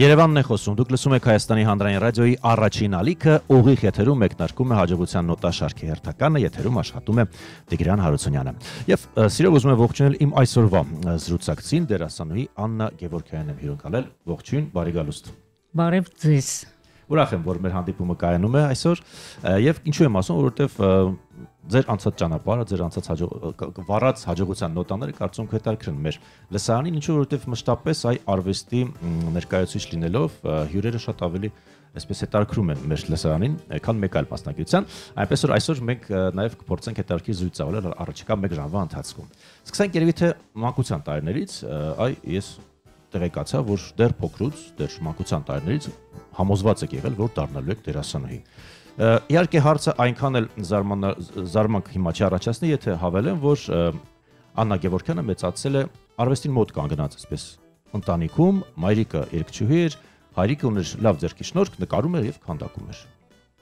Երևանն է խոսում։ Դուք լսում եք Հայաստանի հանրային ռադիոյի առաջին ալիքը, ուղիղ եթերում մեկնարկում է հաջողության նոտաշարքի հերթականը, եթերում աշխատում է Տիգրան Հարությունյանը։ Եվ սիրով ուզում եմ ողջունել իմ այսօրվա զրուցակցին դերասանուհի Աննա Գևորգյանն եմ հյուրընկալել։ Ողջույն, բարի գալուստ։ Բարև ձեզ։ Ուրախ եմ, որ մեր հանդիպումը կայանում է այսօր, եւ ինչու եմ ասում, որովհետեւ ձեր անցած ճանապարհը, ձեր անցած հաջող վառած հաջողության նոտաները կարծում կհետաքրքրեն մեր լսարանին, ինչու որովհետև մշտապես այ արվեստի ներկայացուցիչ լինելով հյուրերը շատ ավելի այսպես հետարկրում են մեր լսարանին, քան մեկ այլ մասնակցության, այնպես որ այսօր մենք նաև կփորձենք հետարքի զույգ ցավալել առաջիկա 1 ժամվա ընթացքում։ Սկսենք երևի թե մանկության տարիներից, այ ես տեղեկացա, որ դեռ փոքրուց, դեռ մանկության տարիներից համոզված եք եղել, որ դառնալու եք դերասանուհի։ Իհարկե հարցը այնքան էլ զարմանք հիմա չի առաջացնի, եթե հավելեմ, որ Աննա Գևորքյանը մեծացել է արվեստին մոտ կանգնած, այսպես ընտանիքում մայրիկը երկչուհի էր, հայրիկը ուներ լավ ձեռքի շնորհք, նկարում էր եւ քանդակում էր։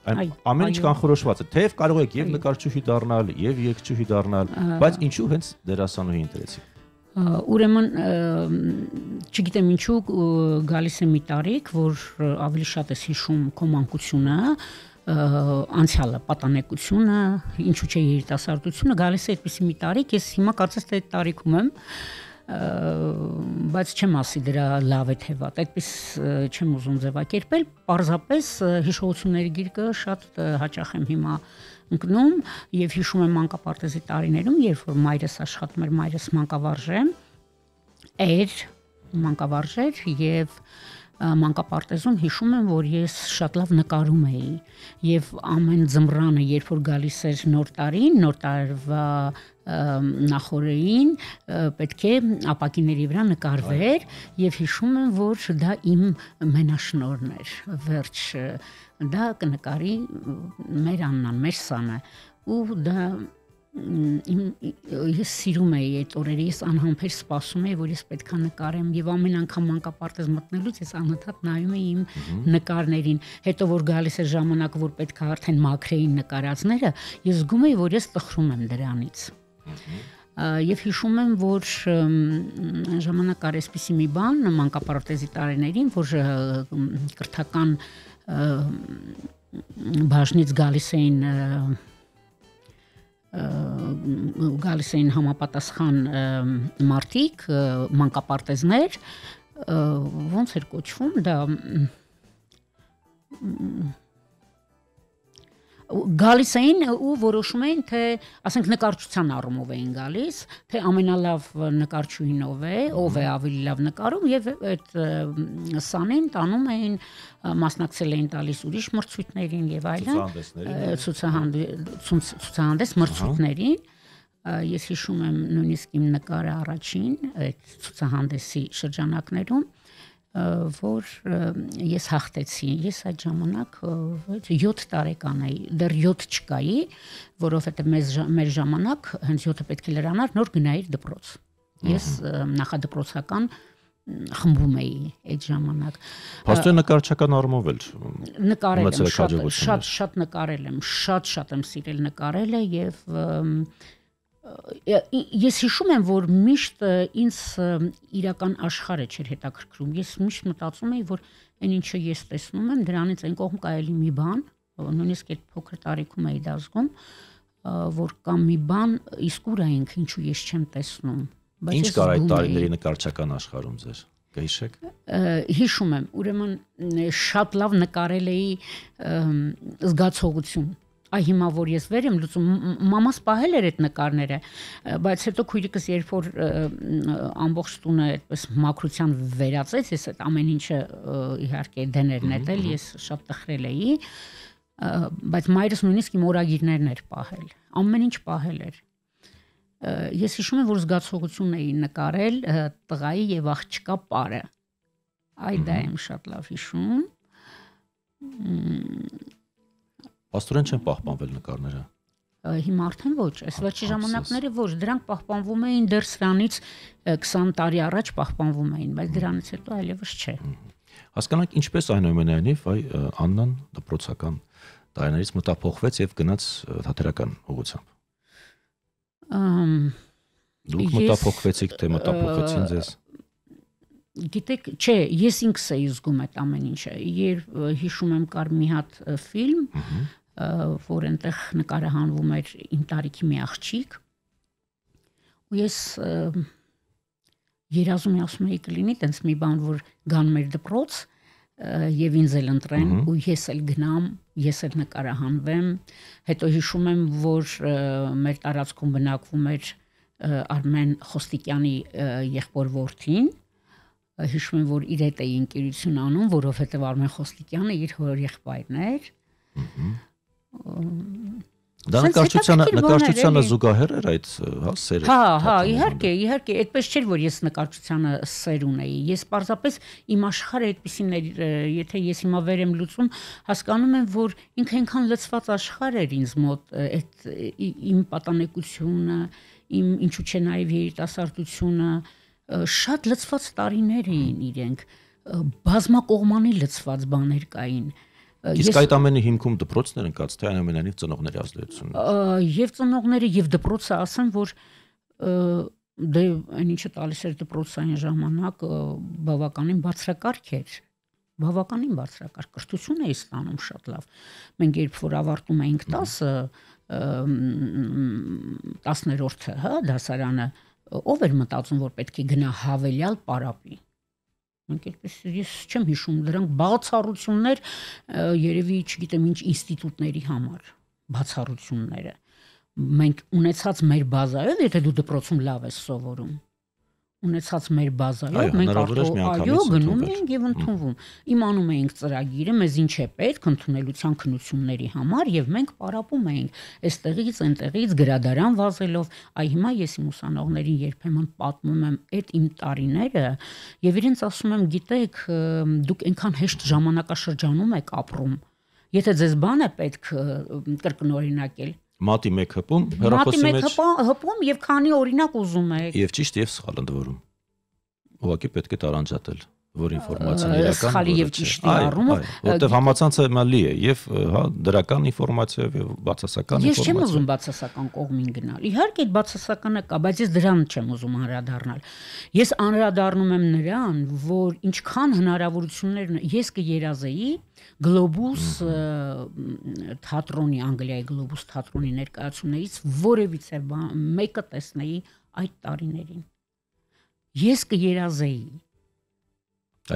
Այն ամեն ինչ կանխորոշված է, թեև կարող եք եւ նկարչուհի դառնալ, եւ երկչուհի դառնալ, բայց ինչու հենց դերասանուհի ընտրեցիք ուրեմն չգիտեմ ինչու գալիս է մի տարիք, որ ավելի շատ ես հիշում կոմանկությունը, անցյալը, պատանեկությունը, ինչու՞ չէ երիտասարդությունը, գալիս է այդպիսի մի տարիք, ես հիմա կարծես թե այդ տարիքում եմ, բայց չեմ ասի դրա լավ է թե վատ, այդպես չեմ ուզում ձևակերպել, պարզապես հիշողությունների գիրկը շատ հաճախ եմ հիմա ընկնում եւ հիշում եմ մանկապարտեզի տարիներում, երբ որ մայրս աշխատում էր, մայրս մանկավարժ էր, էր մանկավարժ էր եւ և մանկապարտեզում հիշում եմ, որ ես շատ լավ նկարում էի եւ ամեն ձմռանը, երբ որ գալիս էր նոր տարին, նոր տարվա նախորեին պետք է ապակիների վրա նկարվեր եւ հիշում եմ, որ դա իմ մենաշնորհն էր, վերջ դա կնկարի մեր Աննան, մեր սանը ու դա ես սիրում էի այդ օրերը, ես անհամբեր սպասում էի, որ ես պետքա նկարեմ եւ ամեն անգամ մանկապարտեզ մտնելուց ես անընդհատ նայում էի իմ նկարներին։ Հետո որ գալիս էր ժամանակը, որ պետքա արդեն մաքրեին նկարածները, ես զգում էի, որ ես տխրում եմ դրանից։ Եվ հիշում եմ, որ ժամանակ կար էսպիսի մի բան մանկապարտեզի տարիներին, որ կրթական բաժնից գալիս էին գալիս էին համապատասխան մարտիկ, մանկապարտեզներ, ոնց էր կոչվում դա գալիս էին ու որոշում էին թե ասենք նկարչության առումով էին գալիս թե ամենալավ նկարչուհին ով է ով է ավելի լավ նկարում եւ այդ սանեն տանում էին մասնակցել էին տալիս ուրիշ մրցույթներին եւ այլն ցուցահանդես ցուցահանդես մրցույթներին ես հիշում եմ նույնիսկ իմ նկարը առաջին այդ ցուցահանդեսի շրջանակներում որ ես հաղթեցի։ Ես այդ ժամանակ 7 տարեկան էի, դեռ 7 չկայի, որովհետև մեզ մեր ժամանակ հենց 7-ը պետք է լրանար, նոր գնայիր դպրոց։ Ես նախադպրոցական խմբում էի այդ ժամանակ։ Փաստորեն նկարչական առումով էլ նկարել եմ շատ շատ շատ նկարել եմ, շատ շատ եմ սիրել նկարելը եւ և ես հիշում եմ, որ միշտ ինձ իրական աշխարհը չէր հետաքրքրում։ Ես միշտ մտածում էի, որ այն ինչը ես տեսնում եմ, դրանից այն կողմ կարելի մի բան, նույնիսկ այդ փոքր տարիքում էի դա զգում, որ կամ մի բան իսկ ուր ենք, ինչու ես չեմ տեսնում։ Բայց ինչ կար այդ տարիների նկարչական աշխարհում ձեր գիշեք։ Հիշում եմ, ուրեմն շատ լավ նկարել էի զգացողություն Այ հիմա որ ես վեր եմ լուծում, մամաս պահել էր այդ նկարները, բայց հետո քույրիկս երբ որ ամբողջ տունը այդպես մաքրության վերածեց, ես այդ ամեն ինչը իհարկե դեներն էտել, ես շատ տխրել էի, բայց մայրս նույնիսկ իմ օրագիրներն էր պահել, ամեն ինչ պահել էր ես հիշում եմ որ զգացողություն էի նկարել տղայի եւ աղջկա պարը այ դա եմ շատ լավ հիշում Աստորեն չեն պահպանվել նկարները հիմա արդեն ոչ, այսվաճի ժամանակները ոչ, դրանք պահպանվում էին դեռ սրանից 20 տարի առաջ պահպանվում էին, բայց դրանից հետո այլևս չէ։ Հասկանանք ինչպես այնուամենայնիվ այ Աննան դպրոցական տարիներից մտափոխվեց եւ գնաց թատերական ուղղությամբ։ Ամ Դուք մտափոխվեցիք, թե մտափոխեցին ձեզ գիտեք, չէ, ես ինքս էի զգում այդ ամեն ինչը։ Երբ հիշում եմ կար մի հատ ֆիլմ, որ այնտեղ նկարահանվում էր իմ տարիքի մի աղջիկ, ու ես երազում եմ ասում եի կլինի տենց մի բան, որ գան մեր դպրոց և ինձ էլ ընտրեն ու ես էլ գնամ, ես էլ նկարահանվեմ։ Հետո հիշում եմ, որ մեր տարածքում բնակվում էր Արմեն Խոստիկյանի եղբոր որդին, հիշում եմ որ իր հետ էի ընկերություն անում, որովհետև Արմեն Խոստիկյանը իր հոր եղբայրն էր։ Դա նկարչությանը նկարչությանը զուգահեռ էր այդ հա սերը։ Հա, հա, իհարկե, իհարկե, այդպես չէր որ ես նկարչությանը սեր ունեի։ Ես պարզապես իմ աշխարհը այդպեսիներ, եթե ես հիմա վեր եմ լուծում, հասկանում եմ որ ինքը այնքան լծված աշխարհ էր ինձ մոտ այդ իմ պատանեկությունը, իմ ինչու՞ չէ նաև երիտասարդությունը, շատ լծված տարիներ էին իրենք բազմակողմանի լծված բաներ կային Իսկ այդ ամենի հիմքում դպրոցներ ընկած թե այն ամենանիվ ծնողների ազդեցությունը։ Եվ ծնողները եւ դպրոցը ասեմ, որ դե այն ինչը տալիս էր դպրոցային ժամանակ բավականին բացրակարգ էր բավականին բարձրակարգ կրթություն էի ստանում շատ լավ մենք երբ որ ավարտում էինք 10-ը 10-րդը հա դասարանը 10 ով էր մտածում որ պետք է գնա հավելյալ պարապի Անկերպես ես չեմ հիշում դրանք բացառություններ երևի չգիտեմ ինչ ինստիտուտների համար բացառությունները մենք ունեցած մեր բազայով եթե դու դպրոցում լավ ես սովորում ունեցած մեր բազայով մենք արդեն այո գնում էինք եւ ընդունվում։ Իմանում էինք ծրագիրը, մեզ ինչ է պետք ընդունելության քննությունների համար եւ մենք պարապում էինք այստեղից, այնտեղից գրադարան վազելով, այ հիմա ես իմ ուսանողներին երբեմն պատմում եմ այդ իմ տարիները եւ իրենց ասում եմ, գիտեք, դուք այնքան հեշտ ժամանակաշրջանում եք ապրում։ Եթե ձեզ բան է պետք կրկնօրինակել, մատի 1 հպում հերախոսի մեջ մատի 1 հպում եւ քանի օրինակ ուզում եք եւ ճիշտ եւ սխալ ընդվորում ուղղակի պետք է տարանջատել որ ինֆորմացիան իրական սխալի եւ ճիշտի առումը, որտեղ համացանցը մալի է եւ հա դրական ինֆորմացիա եւ բացասական ինֆորմացիա։ Ես չեմ ուզում բացասական կողմին գնալ։ Իհարկե այդ բացասականը կա, բայց ես դրան չեմ ուզում անդրադառնալ։ Ես անդրադառնում եմ նրան, որ ինչքան հնարավորություններ ես կերազեի Գլոբուս թատրոնի Անգլիայի Գլոբուս թատրոնի ներկայացումներից որևիցե մեկը տեսնեի այդ տարիներին։ Ես կերազեի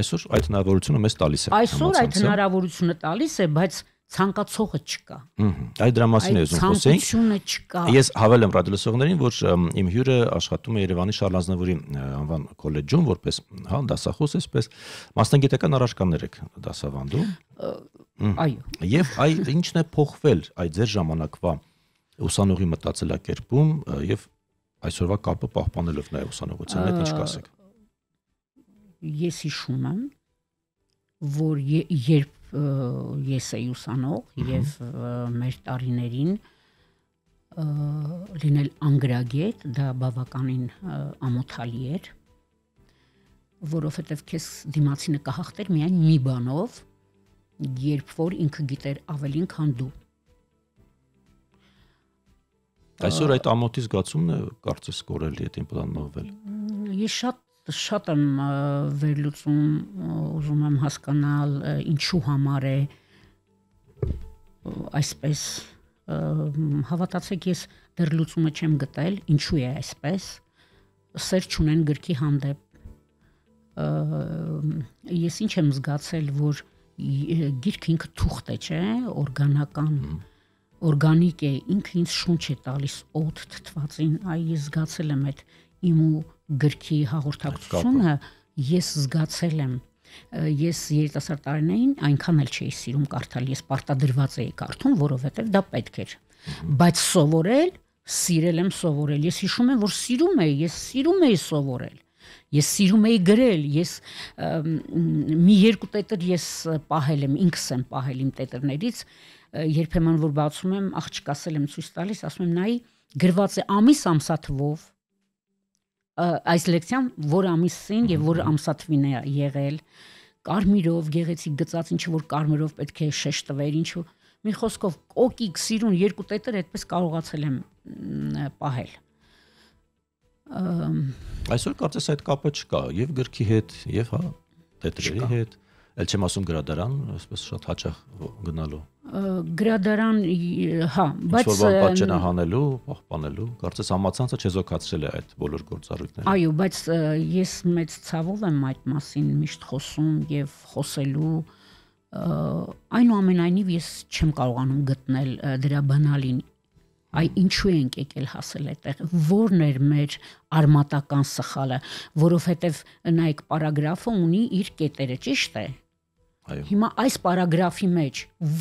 Այսօր այդ հնարավորությունը մեզ տալիս է։ Այսօր այդ հնարավորությունը տալիս է, բայց ցանկացողը չկա։ Ահա, այդ դրա մասին է ուզում խոսենք։ Ցանկությունը չկա։ Ես հավել եմ ռադիոլսողներին, որ իմ հյուրը աշխատում է Երևանի Շարլազնավորի անվան կոլեջում որպես հա դասախոս, այսպես մասնագիտական առարկաներ եք դասավանդում։ Այո։ Եվ այ ինչն է փոխվել այդ ձեր ժամանակվա ուսանողի մտածելակերպում եւ այսօրվա կապը պահպանելով նաեւ ուսանողության հետ ինչ կասեք ես հիշում եմ որ երբ ես էի ուսանող եւ մեր տարիներին լինել անգրագետ դա բավականին ամոթալի էր որովհետեւ քեզ դիմացինը կհաղթեր միայն մի բանով երբ որ ինքը գիտեր ավելին քան դու այսօր այդ ամոթի զգացումն է կարծես կորել եթե պլաննովել ես շատ շատ եմ վերլուծում, ուզում եմ հասկանալ ինչու համար է այսպես հավատացեք ես դեռ լուծումը չեմ գտել, ինչու է այսպես։ Սեր չունեն գրքի հանդեպ։ Ես ինչ եմ զգացել, որ գիրք ինքը թուղթ է, չէ, օրգանական, օրգանիկ է, ինքը ինձ շունչ է տալիս օդ թթվածին, այ ես զգացել եմ այդ այդ իմ ու գրքի հաղորդակցությունը ես զգացել եմ ես երիտասարդ տարիներին այնքան էլ չէի սիրում կարդալ, ես պարտադրված էի կարդում, որովհետև դա պետք էր։ Բայց սովորել, սիրել եմ սովորել։ Ես հիշում եմ, որ սիրում էի, ես սիրում էի սովորել։ Ես սիրում էի գրել, ես մի երկու տետր ես պահել եմ, ինքս եմ պահել իմ տետերներից, երբեմն որ բացում եմ, աղջիկ ասել եմ ցույց տալիս, ասում եմ նայի գրված է ամիս ամսաթվով այս լեկցիան որ ամիսին եւ որ ամսաթվին է եղել կարմիրով գեղեցիկ գծած ինչ որ կարմիրով պետք է շեշ տվեր ինչ որ մի խոսքով կոկիկ սիրուն երկու տետեր այդպես կարողացել եմ պահել այսօր կարծես այդ կապը չկա եւ գրքի հետ եւ հա տետրերի հետ Էլ չեմ ասում գրադարան, այսպես շատ հաճախ գնալու։ Գրադարան, հա, բայց որ պատճենահանելու, պահպանելու, կարծես համացանցը չեզոքացրել է այդ բոլոր գործառույթները։ Այո, բայց ես մեծ ցավով եմ այդ մասին միշտ խոսում եւ խոսելու այնուամենայնիվ ես չեմ կարողանում գտնել դրա բանալին այ ինչու ենք եկել հասել այդտեղ որն էր մեր արմատական սխալը որովհետև նայեք պարագրաֆը ունի իր կետերը ճիշտ է Այո։ Հիմա այս պարագրաֆի մեջ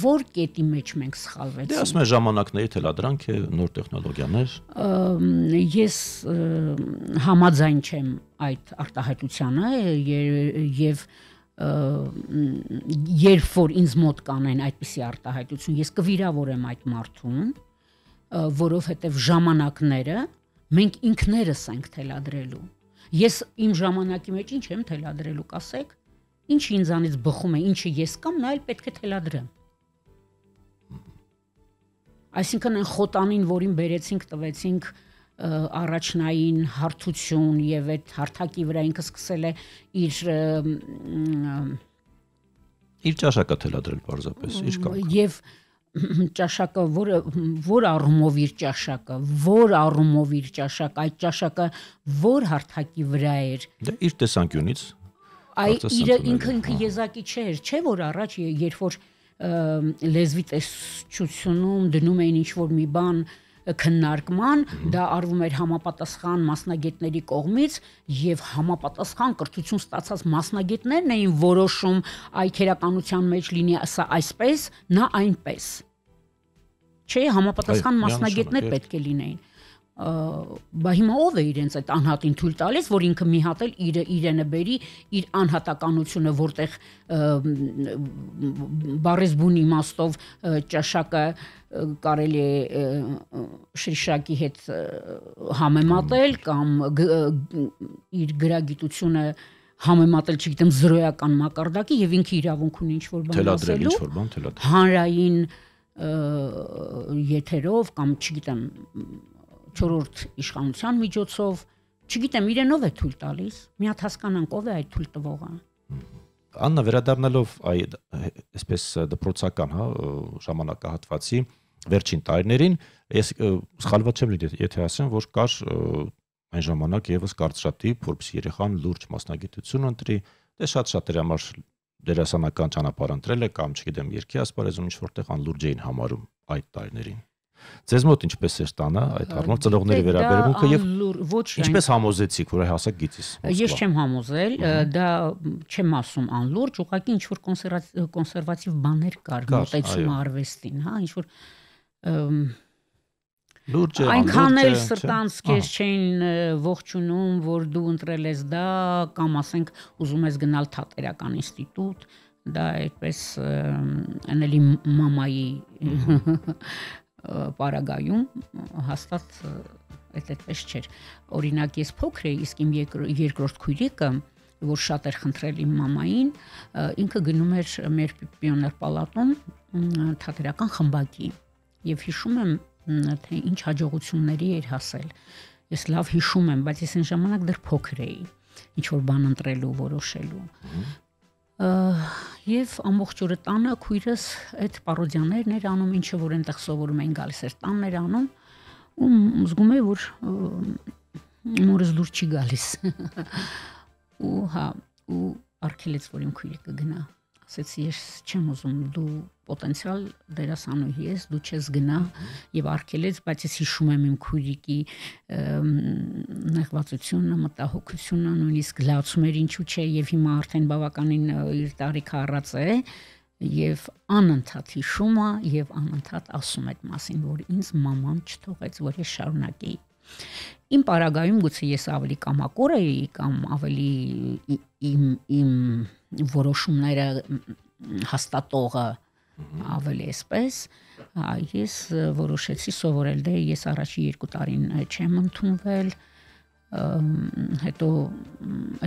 ո՞ր կետի մեջ մենք սխալվեցինք։ Դե ասում եմ ժամանակների թելադրանք է նոր տեխնոլոգիաներ։ Ես համաձայն չեմ այդ արտահայտությանը եւ երբ որ ինձ մոտ կանեն այդպիսի արտահայտություն, ես կվիրավորեմ այդ մարդուն, որովհետև ժամանակները մենք ինքներս ենք թելադրելու։ Ես իմ ժամանակի մեջ ինչ եմ թելադրելու, կասեք Ինչ ինձանից բխում է, ինչը ես կամ, նա էլ պետք է թելադրեմ։ Այսինքն այն խոտանին, որին բերեցինք, տվեցինք առաջնային հարթություն եւ այդ հարթակի վրա ինքը սկսել է իր իր ճաշակը թելադրել parzapes, իր կամքը։ Եվ ճաշակը, որը որ առումով իր ճաշակը, որ առումով իր ճաշակը, այդ ճաշակը որ հարթակի վրա էր։ Դա դե, իր տեսանկյունից Այ իրը ինքը ինքը հա։ եզակի չէր, չէ՞ որ առաջ երբ որ լեզվի տեսչությունում դնում էին ինչ որ մի բան քննարկման, դա արվում էր համապատասխան մասնագետների կողմից եւ համապատասխան կրթություն ստացած մասնագետներն էին որոշում այ քերականության մեջ լինի սա այսպես, նա այնպես։ Չէ, համապատասխան մասնագետներ պետք է լինեին բա հիմա ով է իրենց այդ անհատին թույլ տալիս, որ ինքը մի հատ էլ իր իրենը բերի, իր անհատականությունը որտեղ բարեսբուն իմաստով ճաշակը կարելի է շրշակի հետ համեմատել կամ իր գրագիտությունը համեմատել, չգիտեմ, զրոյական մակարդակի եւ ինքը իրավունք ունի ինչ-որ բան ասելու։ Թելադրել ինչ-որ բան, թելադրել։ Հանրային եթերով կամ չգիտեմ 4-րդ իշխանության միջոցով, չգիտեմ, իրենով է թույլ տալիս։ Մի հատ հասկանանք ով է այդ թույլ տվողը։ Աննա վերադառնալով այդ այսպես դպրոցական, հա, ժամանակահատվածի վերջին տարիներին, ես սխալված չեմ լինի, եթե ասեմ, որ կար այն ժամանակ եւս կարծրատիպ, որպես երեխան լուրջ մասնագիտություն ընտրի, դե շատ-շատ դրա համար դերասանական ճանապարհ ընտրել է կամ չգիտեմ, երկի ասպարեզում ինչ որտեղ անլուրջ էին համարում այդ տարիներին։ Ձեզ մոտ ինչպես էր տանը այդ առնով ծնողների դե վերաբերմունքը եւ ինչպես համոզեցիք, որ այ հասակ գիտիս։ Ես չեմ համոզել, դա չեմ ասում անլուրջ, ուղղակի ինչ որ կոնսերվատիվ բաներ կար մտածում արվեստին, հա, ինչ որ լուրջը այնքան էլ սրտանց քեզ չէին ողջունում, որ դու ընտրել ես դա կամ ասենք ուզում ես գնալ թատերական ինստիտուտ, դա այդպես անելի մամայի պարագայում հաստատ այդ այդպես չէր։ Օրինակ ես փոքր էի, իսկ իմ երկրորդ քույրիկը որ շատ էր խնդրել իմ մամային, ինքը գնում էր մեր պիոներ պալատում թատերական խմբակի։ Եվ հիշում եմ, թե ինչ հաջողությունների էր հասել։ Ես լավ հիշում եմ, բայց ես այն ժամանակ դեռ փոքր էի, ինչ որ բան ընտրելու որոշելու։ Եվ ամբողջ օրը տանը քույրս այդ պարոդիաներն էր անում, ինչը որ այնտեղ սովորում էին գալիս էր տանն էր անում ու զգում էի որ մորս դուր չի գալիս։ ու հա ու արկելեց որ իմ քույրը կգնա ասեց ես չեմ ուզում դու պոտենցիալ դերասանուհի ես դու չես գնա եւ արկելեց բայց ես հիշում եմ իմ քույրիկի նեղվածությունը մտահոգությունը նույնիսկ լացում էր ինչու՞ չէ եւ հիմա արդեն բավականին իր տարիքը առած է եւ անընդհատ հիշում է եւ անընդհատ ասում այդ մասին որ ինձ մաման չթողեց որ ես շարունակեի Իմ պարագայում գուցե ես ավելի կամակոր էի կամ ավելի իմ իմ որոշումները հաստատողը ավելի էսպես ես որոշեցի սովորել դե ես առաջի երկու տարին չեմ ընդունվել հետո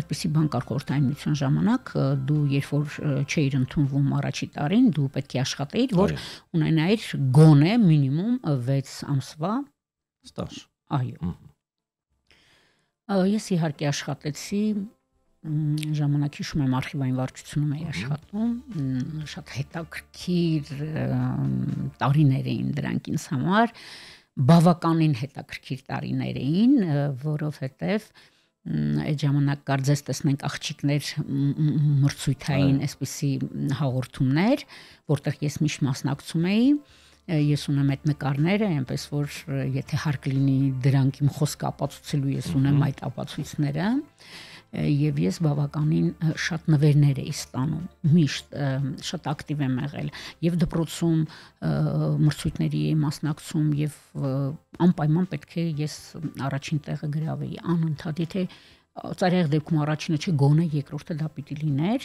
այդպիսի բան կար խորհրդայնության ժամանակ դու երբ որ չէիր ընդունվում առաջի տարին դու պետք է աշխատեիր որ ունենայիր գոնե մինիմում 6 ամսվա ստաժ Այո։ Ես իհարկե աշխատեցի ժամանակ հիշում եմ արխիվային վարչությունում էի աշխատում շատ հետաքրքիր տարիներ էին դրանք ինձ համար բավականին հետաքրքիր տարիներ էին որովհետև այդ ժամանակ կարծես տեսնենք աղջիկներ մրցույթային այսպիսի հաղորդումներ, որտեղ ես միշտ մասնակցում էի, ես ունեմ այդ նկարները, այնպես որ եթե հարկ լինի դրանք իմ խոսքը ապացուցելու, ես ունեմ այդ ապացույցները եւ ես բավականին շատ նվերներ էի ստանում միշտ շատ ակտիվ եմ եղել եւ դպրոցում մրցույթների էի մասնակցում եւ անպայման պետք է ես առաջին տեղը գրավեի անընդհատ եթե ծարեղ դեպքում առաջինը չէ գոնը երկրորդը դա պիտի լիներ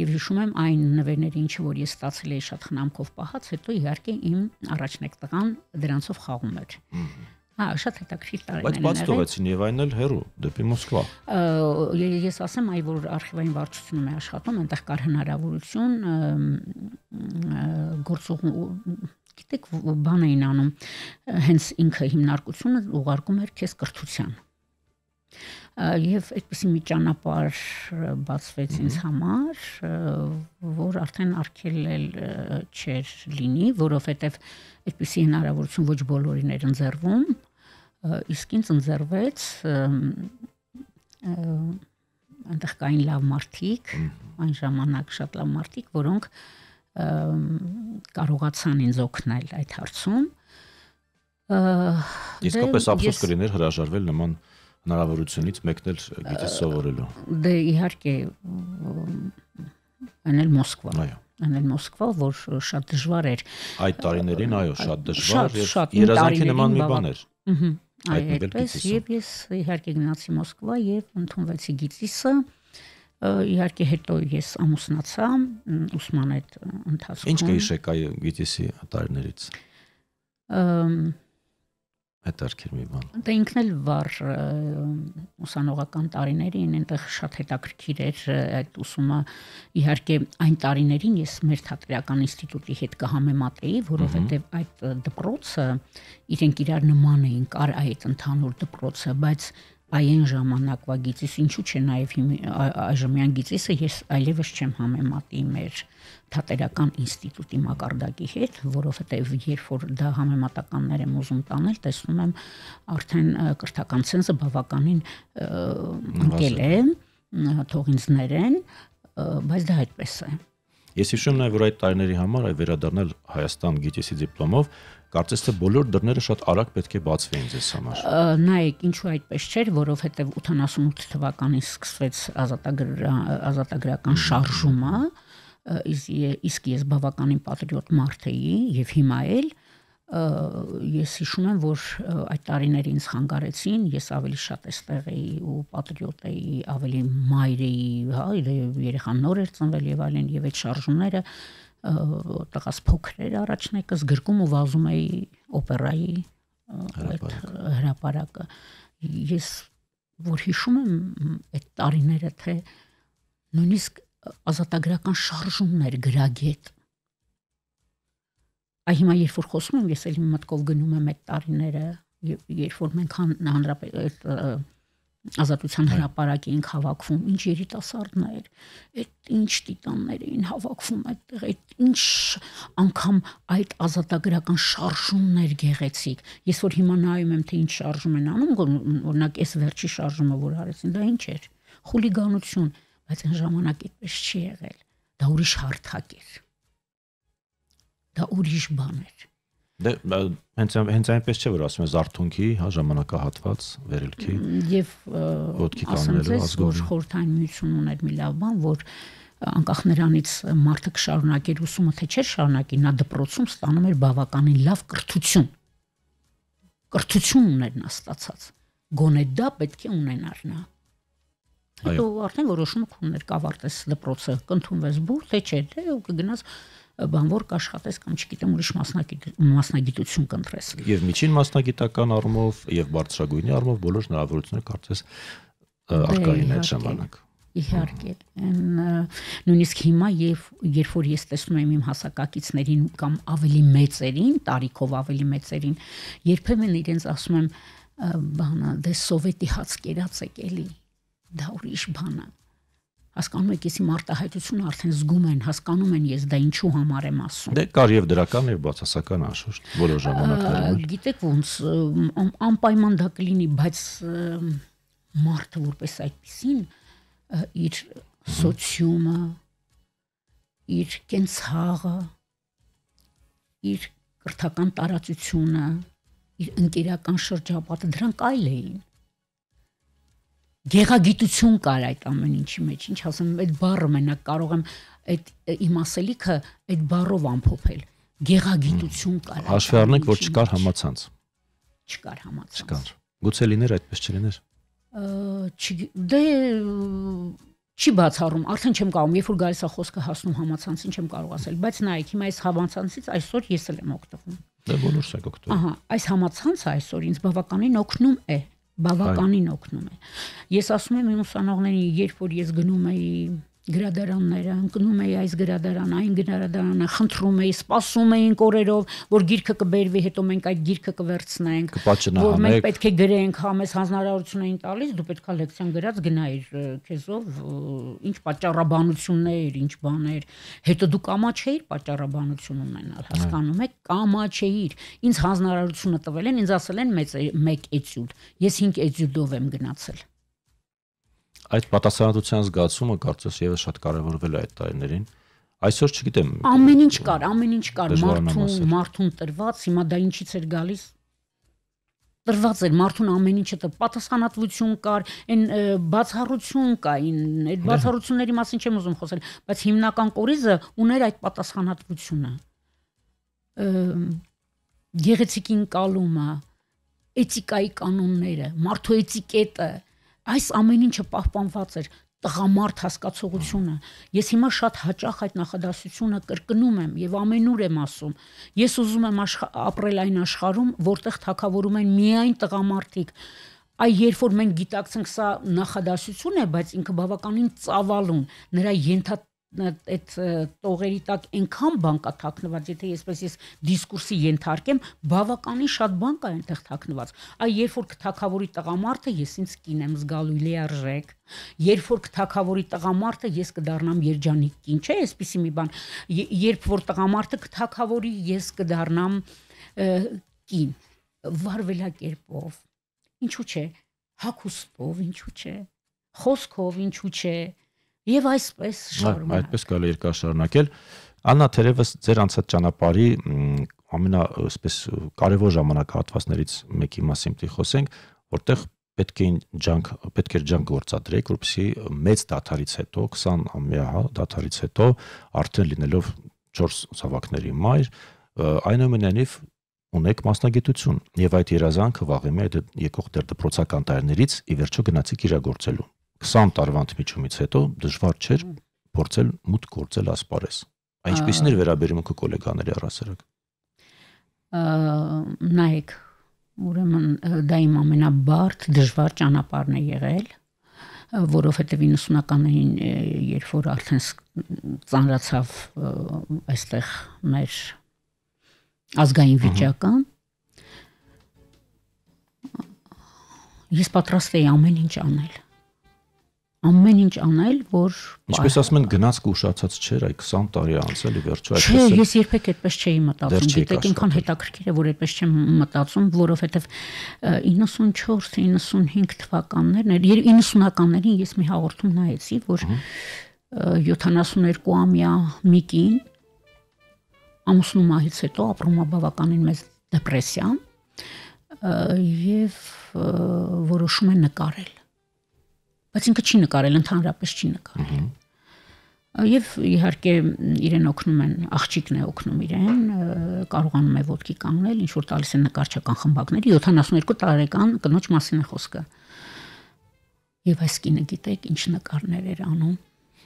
եւ հիշում եմ այն նվերները ինչ որ ես ստացել էի շատ խնամքով պահած հետո իհարկե իմ առաջնեկ տղան դրանցով խաղում էր Հա, շատ հետաքրքիր տարիներ են։ Բայց բաց թողեցին եւ այն էլ հերո դեպի Մոսկվա։ Ես ասեմ, այ որ արխիվային վարչությունում է աշխատում, այնտեղ կար հնարավորություն գործողու գիտեք բան էին անում հենց ինքը հիմնարկությունը ուղարկում էր քեզ կրթության եւ այդպիսի մի ճանապարհ բացվեց ինձ համար, որ արդեն արկելել չէր լինի, որովհետեւ այդպիսի հնարավորություն ոչ բոլորին էր ընձեռվում, իսկ ինձ ընձեռվեց այնտեղ կային լավ մարդիկ, այն ժամանակ շատ լավ մարդիկ, որոնք կարողացան ինձ օգնել այդ հարցում։ Իսկապես դե ափսոս կլիներ հրաժարվել նման և, հնարավորությունից մեկն էլ գիտես սովորելու։ Դե իհարկե անել Մոսկվա։ Այո անել Մոսկվա, որ շատ դժվար էր։ Այդ տարիներին այո, շատ դժվար եւ երազանքի նման մի բան էր։ Ահա։ Այդպես եւ ես իհարկե գնացի Մոսկվա եւ ընդունվեցի գիտիսը իհարկե հետո ես ամուսնացա ուսման այդ ընթացքում Ինչ կհիշեք այո գիտեսի տարիներից հետաքրքիր մի բան։ Դե ինքն էլ վառ ուսանողական տարիներին այնտեղ շատ հետաքրքիր էր այդ ուսումը։ Իհարկե այն տարիներին ես մեր թատրական ինստիտուտի հետ կհամեմատեի, որովհետև այդ դպրոցը իրենք իրար նման էին, կար այդ ընդհանուր դպրոցը, բայց այն ժամանակվա գիծից ինչու՞ չէ նաև այժմյան գիծիսը ես այլևս չեմ համեմատի մեր թատերական ինստիտուտի մակարդակի հետ, որովհետև երբ որ դա համեմատականներ եմ ուզում տանել, տեսնում եմ արդեն կրթական ցենզը բավականին ընկել է, թող ինձ ներեն, բայց դա այդպես է։ Ես հիշում նաև որ այդ տարիների համար այ վերադառնել Հայաստան գիտեսի դիպլոմով կարծես թե բոլոր դռները շատ արագ պետք է բացվեին ձեզ համար։ Նայեք, ինչու այդպես չէր, որովհետև 88 թվականին սկսվեց ազատագրական ազատագրական շարժումը, իսկ ես բավականին պատրիոտ մարդ էի եւ հիմա էլ ես հիշում եմ, որ այդ տարիները ինձ հանգարեցին, ես ավելի շատ էստեղ էի ու պատրիոտ էի, ավելի մայր էի, հա, երեխան նոր էր ծնվել եւ այլն եւ այդ շարժումները տղաս փոքր էր առաջնեկս գրկում ու վազում էի օպերայի այդ հրապարակը։ Ես որ հիշում եմ այդ տարիները թե նույնիսկ ազատագրական շարժումներ գրագետ։ Այ հիմա երբ որ խոսում եմ, ես ելի մտքով գնում եմ այդ տարիները, երբ որ մենք հանրապետության ազատության հրապարակի ինք հավաքվում, ինչ երիտասարդներ, այդ ինչ տիտաններ էին հավաքվում այդտեղ, այդ ինչ անգամ այդ ազատագրական շարժումներ գեղեցիկ։ Ես որ հիմա նայում եմ, թե ինչ շարժում են անում, օրինակ այս վերջի շարժումը, որ արեցին, դա ինչ էր։ Խուլիգանություն, բայց այն ժամանակ այդպես չի եղել դա ուրիշ հարթակ էր դա ուրիշ բան էր դե հենց հենց այնպես չէ որ ասում ես արթունքի հա ժամանակահատված վերելքի եւ ոդքի կանելու ազգորոշ խորթանություն ուներ մի լավ բան որ անկախ նրանից մարդը կշարունակեր ուսումը թե չէր շարունակի, նա դպրոցում ստանում էր բավականին լավ կրթություն։ Կրթություն ուներ նա ստացած։ Գոնե դա պետք է ունենար նա։ Հետո արդեն որոշումը կուններ կավարտես դպրոցը, կընդունվես բուր, թե չէ, դե ու կգնաս բան որ կաշխատես կամ չգիտեմ ուրիշ մասնագիտություն կընտրես։ Եվ միջին մասնագիտական առումով եւ բարձրագույնի առումով բոլոր հնարավորությունները կարծես դե, արկային այդ ժամանակ։ Իհարկե, նույնիսկ հիմա եւ երբ որ ես տեսնում եմ իմ հասակակիցներին կամ ավելի մեծերին, տարիքով ավելի մեծերին, երբեմն իրենց ասում եմ, բանա, դե սովետի հաց կերած եք էլի դա ուրիշ բան է։ Հասկանում եք, եսի մարտահայտությունը արդեն զգում են, հասկանում են ես դա ինչու համար եմ ասում։ Դե կար եւ դրական եւ բացասական անշուշտ բոլոր ժամանակներում։ Գիտեք ոնց անպայման դա կլինի, բայց մարդը որպես այդպեսին իր սոցիումը, իր կենցաղը, իր կրթական տարածությունը, իր ընկերական շրջապատը դրանք այլ էին գեղագիտություն կար այդ ամեն ինչի մեջ ինչ ասեմ այդ բառը մենակ կարող եմ այդ իմ ասելիքը այդ բառով ամփոփել գեղագիտություն կար հաշվի առնենք որ չկար համացանց չկար համացանց չկար գուցե լիներ այդպես չլիներ դե չի բացառում, արդեն չեմ կարող, երբ որ գալիս է խոսքը հասնում համացանցին, չեմ կարող ասել, բայց նայեք, հիմա այս համացանցից այսօր ես էլ եմ օգտվում։ Դե բոլորս եք օգտվում։ Ահա, այս համացանցը այսօր ինձ բավականին օգնում է բավականին օգնում է։ Ես ասում եմ իմ ուսանողներին, երբ որ ես գնում էի գրադարանները, ընկնում էի այս գրադարան, այն գրադարանը, խնդրում էի, սպասում էինք օրերով, որ գիրքը կբերվի, հետո մենք այդ գիրքը կվերցնենք, որ մենք պետք է գրենք, հա մեզ հանրարարություն էին տալիս, դու պետքա լեկցիան գրած գնայիր քեզով, ինչ պատճառաբանություններ, ինչ բաներ, հետո դու կամաչ էիր պատճառաբանություն ունենալ, հա։ հասկանում եք, կամաչ էիր։ Ինձ հանրարարությունը տվել են, ինձ ասել են մեծ 1 էտյուդ։ Ես 5 էտյուդով եմ գնացել այդ պատասխանատվության զգացումը կարծես եւս շատ կարեւորվել է այդ տարիներին։ Այսօր չգիտեմ։ Ամեն ինչ կար, ամեն ինչ կար, մարդուն, մարդուն տրված, հիմա դա ինչից էր գալիս, տրված էր մարդուն ամեն ինչը տը պատասխանատվություն կար, այն բացառություն կային, այդ դե։ բացառությունների մասին չեմ ուզում խոսել, բայց հիմնական կորիզը ուներ այդ պատասխանատվությունը։ Գեղեցիկին կալումը, էթիկայի կանոնները, մարդու էթիկետը, այս ամեն ինչը պահպանված էր տղամարդ հասկացողությունը։ Ես հիմա շատ հաճախ այդ նախադասությունը կրկնում եմ եւ ամենուր եմ ասում։ Ես ուզում եմ աշխ, ապրել այն աշխարհում, որտեղ թակավորում են միայն տղամարդիկ։ Այ երբ որ մենք գիտակցենք սա նախադասություն է, բայց ինքը բավականին ծավալուն, նրա ենթա այդ տողերի տակ այնքան բան կա թաքնված, եթե եսպես ես դիսկուրսի ենթարկեմ, բավականին շատ բան կա այնտեղ թաքնված։ Այ երբ որ կթակավորի տղամարդը, ես ինձ կին եմ զգալու լիարժեք։ Երբ որ կթակավորի տղամարդը, ես կդառնամ երջանիկ կին, չէ՞, այսպիսի մի բան։ Երբ որ տղամարդը կթակավորի, ես կդառնամ կին վարվելակերպով։ Ինչու՞ չէ հակոստով ինչու՞ չէ խոսքով ինչու՞ չէ Եվ այսպես շարունակում։ Այդպես կարելի երկար շարունակել։ Աննա Թերևս ձեր անցած ճանապարհի ամենա այսպես կարևոր ժամանակահատվածներից մեկի մասին պիտի խոսենք, որտեղ պետք է ջանք պետք է ջանք գործադրեք, որպեսզի մեծ դաթարից հետո 20 ամյա հա, դաթարից հետո արդեն լինելով 4 ցավակների մայր, այնուամենայնիվ ունեք մասնագիտություն եւ այդ երազանքը վաղեմի այդ եկող դեր դպրոցական տարիներից ի վերջո գնացիք իրագործելու 20 տարվա ընդմիջումից հետո դժվար չէր փորձել մուտք գործել ասպարես։ Այնպիսին էր վերաբերմունքը գոլեգաների առասարակ։ Նայեք, ուրեմն դա իմ ամենաբարդ դժվար ճանապարհն է եղել որովհետև 90-ականներին երբ որ արդեն ծանրացավ այստեղ մեր ազգային վիճակը ես պատրաստ էի ամեն ինչ անել ամեն ինչ անել, որ Ինչպես ասում են, գնացք ուշացած չէր, այ 20 տարի անցել ի վերջո այդպես է։ Չէ, ես երբեք այդպես չէի մտածում, գիտեք, ինքան հետաքրքիր է, որ այդպես չեմ մտածում, որովհետև 94-95 թվականներն էր, 90-ականներին ես մի հաղորդում նայեցի, որ 72-ամյա Միկին ամուսնու մահից հետո ապրում է բավականին մեծ դեպրեսիա եւ որոշում է նկարել բայց ինքը չի նկարել, ընդհանրապես չի նկարել։ Եվ իհարկե իրեն օգնում են, աղջիկն է օգնում իրեն, կարողանում է ոդկի կանգնել, ինչ որ տալիս են նկարչական խմբակների 72 տարեկան կնոջ մասին է խոսքը։ Եվ այս կինը գիտեք ինչ նկարներ էր անում։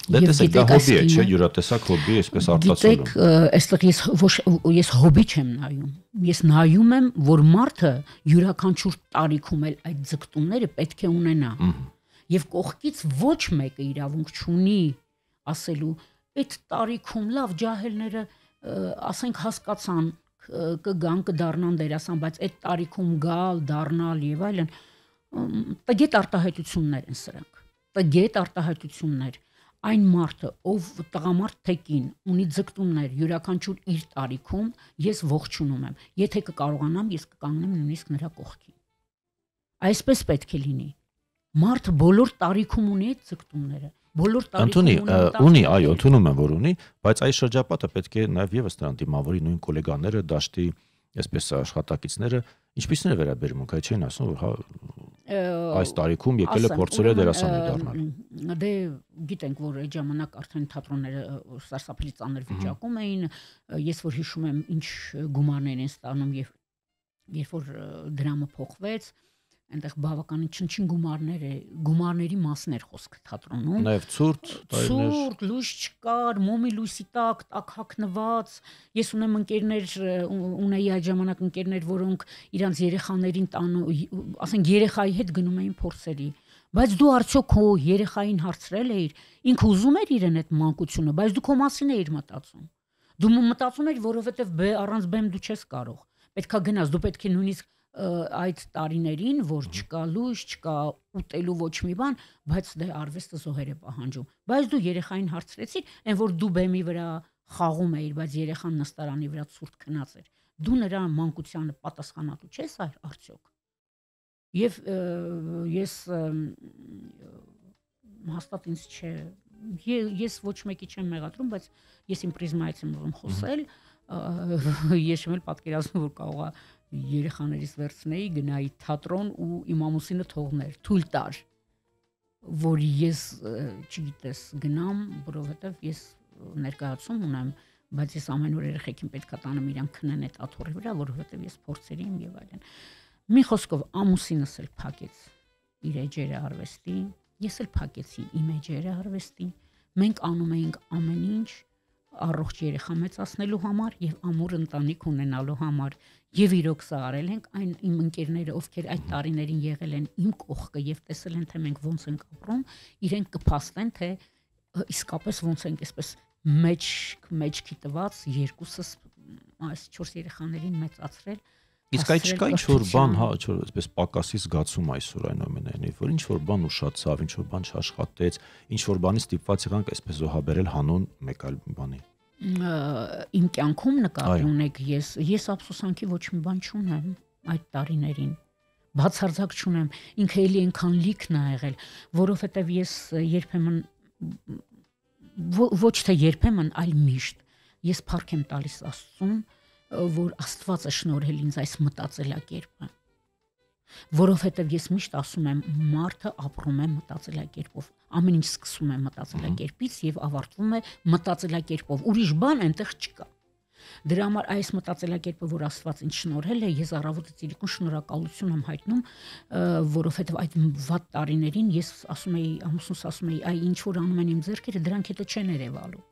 Դե տեսեք, դա հոբի է, չէ՞, յուրատեսակ հոբի, այսպես արտացոլում։ Գիտեք, այստեղ ես ոչ ես հոբի չեմ նայում։ Ես նայում եմ, որ մարդը յուրաքանչյուր տարիքում էլ այդ ձգտումները պետք է ունենա։ Ահա եւ կողքից ոչ մեկը իրավունք չունի ասելու այդ տարիքում լավ ջահելները ասենք հասկացան կգան կդառնան դերասան բայց այդ տարիքում գալ դառնալ եւ այլն տգետ արտահայտություններ են սրանք տգետ արտահայտություններ այն մարդը, ով տղամարդ թեկին ունի ձգտումներ յուրաքանչյուր իր տարիքում, ես ողջունում եմ։ Եթե կկարողանամ, ես կկանգնեմ նույնիսկ նրա կողքին։ Այսպես պետք է լինի մարդ բոլոր տարիքում ունի այդ ցկտումները բոլոր տարիքում ունի ունի այո ընդունում եմ որ ունի բայց այս շրջապատը պետք է նաև եւս նրան դիմավորի նույն գոլեգաները դաշտի այսպես աշխատակիցները ինչպիսին է վերաբերմունք այ չեն ասում որ հա այս տարիքում եկել է փորձել է դերասանի դառնալ։ Դե գիտենք, որ այդ ժամանակ արդեն թատրոնները սարսափելի ծանր վիճակում էին, ես որ հիշում եմ ինչ գումարներ են ստանում եւ երբ որ դրամը փոխվեց, այնտեղ բավականին չնչին գումարներ է, գումարների մասն էր խոսքը թատրոնում։ Նաև ցուրտ, տարիներ։ Ցուրտ, լույս չկար, մոմի լույսի տակ, տակ հակնված։ Ես ունեմ ընկերներ, ունեի այդ ժամանակ ընկերներ, որոնք իրանց երեխաներին տան, ասենք երեխայի հետ գնում էին փորձերի։ Բայց դու արդյոք քո երեխային հարցրել էիր, ինքը ուզում էր իրեն այդ մանկությունը, բայց դու քո մասին էիր մտածում։ Դու մտածում էիր, որովհետև B առանց B-մ դու չես կարող։ Պետքա գնաս, դու պետք է նույնիսկ այդ տարիներին, որ չկա լույս, չկա ուտելու ոչ մի բան, բայց դե արվեստը զոհեր է պահանջում։ Բայց դու երեխային հարցրեցիր, այն որ դու բեմի վրա խաղում էիր, բայց երեխան նստարանի վրա ցուրտ քնած էր։ Դու նրա մանկությանը պատասխանատու չես այ արդյոք։ Եվ ես հաստատ ինձ չէ ես ոչ մեկի չեմ մեղադրում, բայց ես իմ պրիզմայից եմ ուզում խոսել, ես չեմ էլ պատկերացնում, որ կարող է երեխաներիս վերցնեի, գնայի թատրոն ու իմ ամուսինը թողներ, թույլ տար, որ ես, չգիտես, գնամ, որովհետև ես ներկայացում ունեմ, բայց ես ամեն օր երեխեքին պետքա տանեմ իրան քնեն այդ աթոռի վրա, որովհետև ես փորձերի եմ եւ այլն։ Մի խոսքով ամուսինս էլ փակեց իր էջերը արվեստի, ես էլ փակեցի իմ էջերը արվեստի։ Մենք անում էինք ամեն ինչ առողջ երեխա մեծացնելու համար եւ ամուր ընտանիք ունենալու համար եւ իրոք սա արել ենք այն իմ ընկերները ովքեր այդ տարիներին եղել են իմ կողքը եւ տեսել են թե մենք ոնց ենք ապրում իրենք կփաստեն թե իսկապես ոնց ենք այսպես մեջ մեջքի տված երկուսս այս 4 երեխաներին մեծացրել մեջ Իսկ այդ չկա ինչ որ բան, հա, ինչ որ այսպես պակասի զգացում այսօր այն ամենայնիվ, որ ինչ որ բան ուշացավ, ինչ որ բան չաշխատեց, ինչ որ բանի ստիպված եղանք այսպես զոհաբերել հանուն մեկ այլ բանի։ Իմ կյանքում նկատի ունեք ես, ես ափսոսանքի ոչ մի բան չունեմ այդ տարիներին բացարձակ չունեմ ինքը էլի այնքան լիքն ա եղել որովհետև ես երբեմն ոչ թե երբեմն այլ միշտ ես փառք եմ տալիս աստծուն որ Աստվածը շնորհել ինձ այս մտածելակերպը որովհետև ես միշտ ասում եմ մարդը ապրում է մտածելակերպով ամեն ինչ սկսում է մտածելակերպից եւ ավարտվում է մտածելակերպով ուրիշ բան այնտեղ չկա Դրա համար այս մտածելակերպը, որ Աստված ինձ շնորհել է, ես առավոտը ցիրիկուն շնորհակալություն եմ հայտնում, որովհետև այդ վատ տարիներին ես ասում էի, ամուսնուս ասում էի, այ ինչ որ անում են իմ зерքերը, դրանք հետո չեն երևալու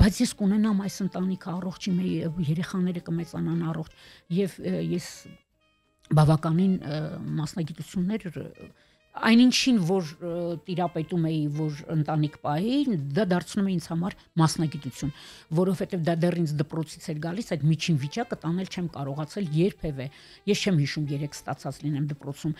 բայց ես կունենամ այս ընտանիքը առողջ իմ երեխաները կմեծանան առողջ եւ ես բավականին մասնագիտություններ այնինչին որ տիրապետում էի որ ընտանիք պահի դա դարձնում է ինձ համար մասնագիտություն որովհետև դա դեռ ինձ դպրոցից էր գալիս այդ միջին վիճակը տանել չեմ կարողացել երբևէ ես չեմ հիշում երեք ստացած լինեմ դպրոցում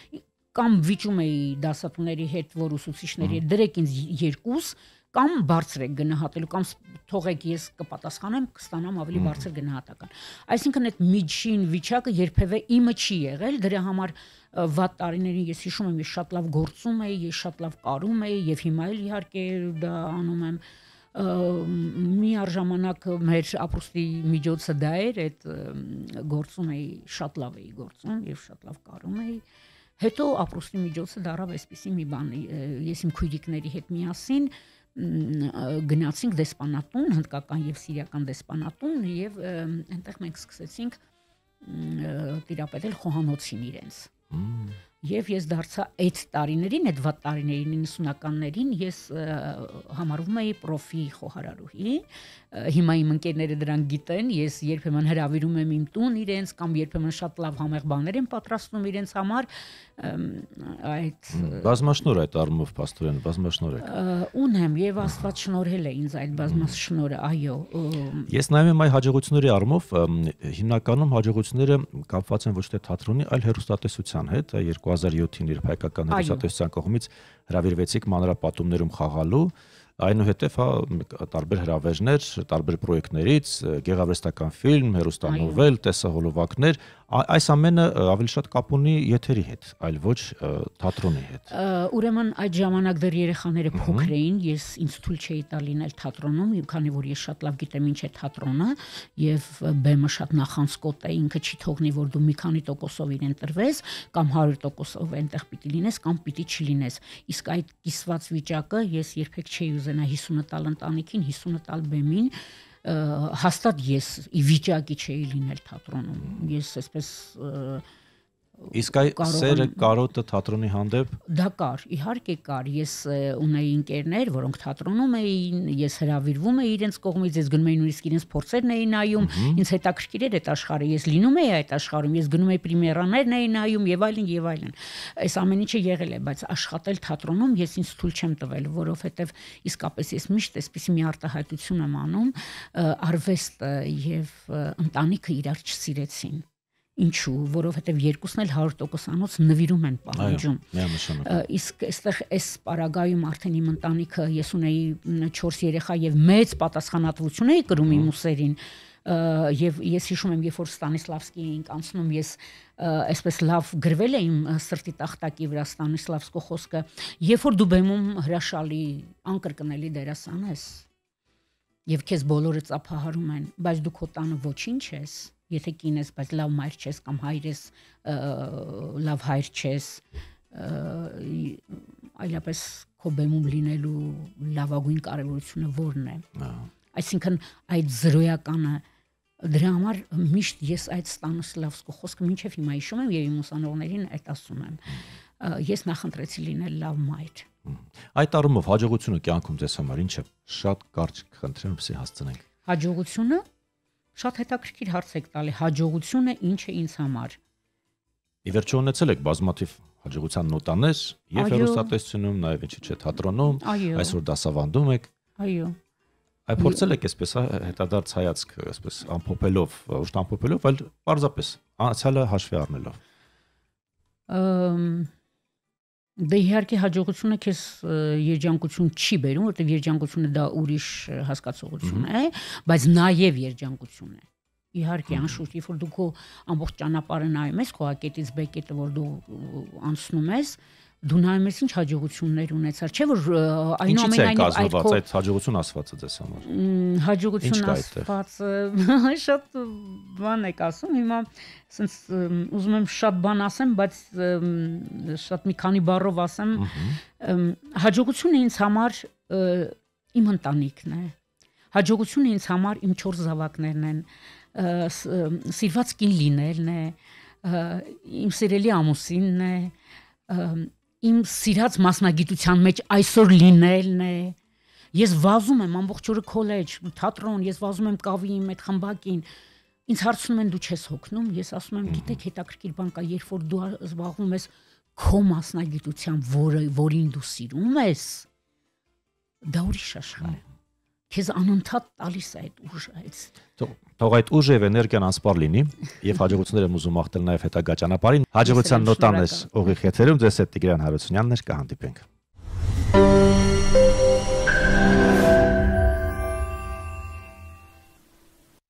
կամ վիճում էի դասատուների հետ, որ ուսուցիչների հետ դրեք ինձ երկուս, կամ բարձր եք գնահատելու կամ թողեք ես կպատասխանեմ, կստանամ ավելի բարձր գնահատական։ Այսինքն այդ միջին վիճակը երբևէ իմը չի եղել, դրա համար վատ տարիներին ես հիշում եմ, ես շատ լավ գործում էի, ես շատ լավ կարում էի եւ հիմա էլ իհարկե դա անում եմ մի արժամանակ մեր ապրոստի միջոցը դա էր, այդ գործում էի, շատ լավ էի գործում եւ շատ լավ կարում էի։ Հետո ապրոստի միջոցը դարավ այսպեսի մի բան, ես իմ քույրիկների հետ միասին մի գնացինք դեսպանատուն, հնդկական եւ սիրիական դեսպանատուն եւ այնտեղ մենք սկսեցինք տիրապետել խոհանոցին իրենց։ Եվ ես դարձա այդ տարիներին, այդ վատ տարիներին 90-ականներին ես համարվում էի պրոֆի խոհարարուհի հիմա իմ ընկերները դրան գիտեն, ես երբեմն հրավիրում եմ իմ տուն իրենց կամ երբեմն շատ լավ համեղ բաներ եմ պատրաստում իրենց համար այդ բազմաշնոր այդ արմով աստորեն բազմաշնոր եք ունեմ եւ աստված շնորհել է ինձ այդ բազմաշնորը այո ես նայում եմ այ հաջողությունների արմով հիմնականում հաջողությունները կապված են ոչ թե թատրոնի այլ հերոստատեսության հետ 2007-ին երբ հայկական հերոստատեսության կողմից հրավիրվեցիք մանրապատումներում խաղալու այո Այնուհետև հա տարբեր հրավերներ, տարբեր պրոյեկտներից, գեղարվեստական ֆիլմ, հերոստանովել, տեսահոլովակներ, այս ամենը ավելի շատ կապ ունի եթերի հետ, այլ ոչ թատրոնի հետ։ Ուրեմն այդ ժամանակ դեռ երեխաները փոքր էին, ես ինձ թույլ չէի տա լինել թատրոնում, եւ քանի որ ես շատ լավ գիտեմ ինչ է թատրոնը եւ բեմը շատ նախանցկոտ է, ինքը չի թողնի որ դու մի քանի տոկոսով իրեն տրվես կամ 100%-ով այնտեղ պիտի լինես կամ պիտի չլինես։ Իսկ այդ կիսված վիճակը ես երբեք չէի ուզենա 50-ը տալ ընտանիքին, 50-ը տալ բեմին, հաստատ ես ի վիճակի չէի լինել թատրոնում։ Ես այսպես և, Իսկ այ սերը կարոտը թատրոնի հանդեպ։ Դա կար, իհարկե կար։ Ես ունեի ընկերներ, որոնք թատրոնում էին, ես հրավիրվում էի իրենց կողմից, ես գնում էի նույնիսկ իրենց փորձերն էի նայում, ինձ հետաքրքիր էր այդ աշխարհը, ես լինում էի այդ աշխարհում, ես գնում էի պրեմիերաներն էի նայում եւ այլն եւ այլն։ Այս ամեն ինչը եղել է, բայց աշխատել թատրոնում ես ինձ թույլ չեմ տվել, որովհետեւ իսկապես ես միշտ այսպես մի արտահայտություն եմ անում, արվեստը եւ ընտանիքը իրար չսիրեցին Ինչու, որովհետև երկուսն էլ 100% անոց նվիրում են պահանջում։ Իսկ այստեղ այս պարագայում արդեն իմ ընտանիքը ես ունեի 4 երեխա եւ մեծ պատասխանատվություն էի կրում իմ ուսերին եւ ես հիշում եմ երբ որ Ստանիսլավսկի էինք անցնում ես այսպես լավ գրվել է իմ սրտի տախտակի վրա Ստանիսլավսկո խոսքը երբ որ դու բեմում հրաշալի անկրկնելի դերասան ես եւ քեզ բոլորը ծափահարում են բայց դու քո տանը ոչինչ ես ոչ եթե կին ես, բայց լավ մայր չես կամ հայր ես, լավ հայր չես, այլապես քո բեմում լինելու լավագույն կարևորությունը ո՞րն է։ Այսինքն այդ զրոյականը դրա համար միշտ ես այդ ստանուս լավ սկո խոսքը մինչև հիմա հիշում եմ եւ իմ ուսանողներին այդ ասում եմ։ Ես նախընտրեցի լինել լավ մայր։ Այդ առումով հաջողությունը կյանքում ձեզ համար ինչ է։ Շատ կարճ խնդրեմ, որպեսզի հասցնենք։ Հաջողությունը Շատ հետաքրքիր հարց եք տալի հաջողությունը ինչ է ինձ համար։ Ի վերջո ունեցել եք բազմաթիվ հաջողության նոտաներ եւ հերոստատեսությունում, նաեւ ինչի՞ չէ թատրոնում, այսօր դասավանդում եք։ Այո։ Այ փորձել եք այսպես հետադարձ հայացք, այսպես ամփոփելով, ոչ թե ամփոփելով, այլ պարզապես անցյալը հաշվի առնելով։ Ամ Դե իհարկե հաջողությունը քեզ երջանկություն չի բերում, որտեղ երջանկությունը դա ուրիշ հասկացողություն է, բայց նաև երջանկություն է։ Իհարկե, անշուշտ, երբ որ դու քո ամբողջ ճանապարհը նայում ես, քո ակետից բեկետը, որ դու անցնում ես, դու նայում ես ինչ հաջողություններ ունեցար, չէ՞ որ այնուամենայնիվ այդ կազմված այդ հաջողություն ասվածը ձեզ համար։ Հաջողություն ասվածը շատ բան եք ասում, հիմա սենց ուզում եմ շատ բան ասեմ, բայց շատ մի քանի բառով ասեմ։ Հաջողությունը ինձ համար իմ ընտանիքն է։ Հաջողությունը ինձ համար իմ 4 զավակներն են։ Սիրված կին լինելն է, իմ սիրելի ամուսինն է, իմ սիրած մասնագիտության մեջ այսօր լինելն է։ Ես վազում եմ ամբողջ օրը քոլեջ, թատրոն, ես վազում եմ կավի իմ այդ խմբակին։ Ինձ հարցնում են դու չես հոգնում, ես ասում եմ գիտեք հետաքրքիր բան կա, երբ որ դու զբաղվում ես քո մասնագիտությամբ, որը որին դու սիրում ես, դա ուրիշ աշխարհ է։ Քեզ անընդհատ տալիս է այդ ուժը, այդ Թող այդ ուժը եւ էներգիան անսպար լինի եւ հաջողությունները ուզում ախտել նաեւ հետագա ճանապարհին։ Հաջողության նոտան է ուղիղ եթերում ձեզ հետ Տիգրան Հարությունյանն է կհանդիպենք։ Thank you